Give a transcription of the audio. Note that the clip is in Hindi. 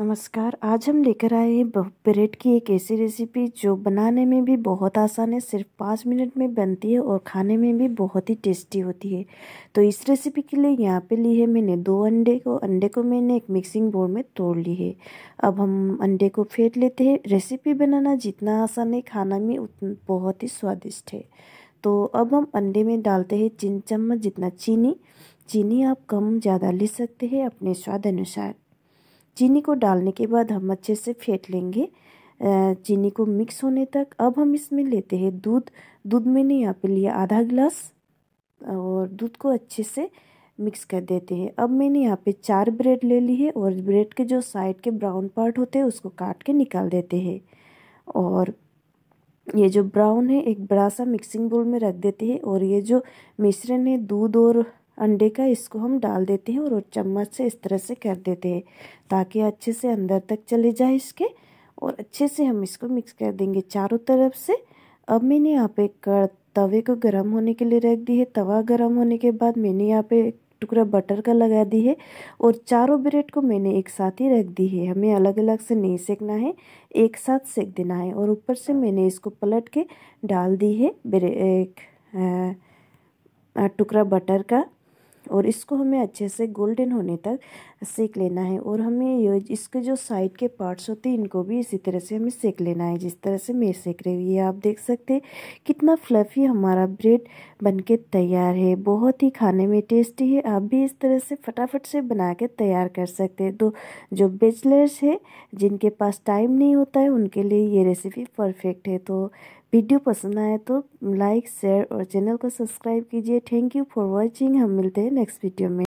नमस्कार आज हम लेकर आए हैं ब्रेड की एक ऐसी रेसिपी जो बनाने में भी बहुत आसान है सिर्फ पाँच मिनट में बनती है और खाने में भी बहुत ही टेस्टी होती है तो इस रेसिपी के लिए यहाँ पे ली है मैंने दो अंडे को अंडे को मैंने एक मिक्सिंग बोर्ड में तोड़ ली है अब हम अंडे को फेंट लेते हैं रेसिपी बनाना जितना आसान है खाना में उतना बहुत ही स्वादिष्ट है तो अब हम अंडे में डालते हैं तीन चम्मच जितना चीनी चीनी आप कम ज़्यादा ले सकते हैं अपने स्वाद अनुसार चीनी को डालने के बाद हम अच्छे से फेंट लेंगे चीनी को मिक्स होने तक अब हम इसमें लेते हैं दूध दूध मैंने यहाँ पे लिया आधा गिलास और दूध को अच्छे से मिक्स कर देते हैं अब मैंने यहाँ पे चार ब्रेड ले ली है और ब्रेड के जो साइड के ब्राउन पार्ट होते हैं उसको काट के निकाल देते हैं और ये जो ब्राउन है एक बड़ा सा मिक्सिंग बोल में रख देते हैं और ये जो मिश्रण है दूध और अंडे का इसको हम डाल देते हैं और चम्मच से इस तरह से कर देते हैं ताकि अच्छे से अंदर तक चले जाए इसके और अच्छे से हम इसको मिक्स कर देंगे चारों तरफ से अब मैंने यहाँ पे एक तवे को गर्म होने के लिए रख दी है तवा गर्म होने के बाद मैंने यहाँ पे टुकड़ा बटर का लगा दी है और चारों ब्रेड को मैंने एक साथ ही रख दी है हमें अलग अलग से नहीं सेकना है एक साथ सेक देना है और ऊपर से मैंने इसको पलट के डाल दी है एक टुकड़ा बटर का और इसको हमें अच्छे से गोल्डन होने तक सेक लेना है और हमें ये इसके जो साइड के पार्ट्स होते हैं इनको भी इसी तरह से हमें सेक लेना है जिस तरह से मैं सेक रही हूँ ये आप देख सकते हैं कितना फ्लफ़ी हमारा ब्रेड बनके तैयार है बहुत ही खाने में टेस्टी है आप भी इस तरह से फटाफट से बना के तैयार कर सकते हैं तो जो बेचलर्स है जिनके पास टाइम नहीं होता है उनके लिए ये रेसिपी परफेक्ट है तो वीडियो पसंद आए तो लाइक शेयर और चैनल को सब्सक्राइब कीजिए थैंक यू फॉर वॉचिंग हम मिलते हैं नेक्स्ट वीडियो में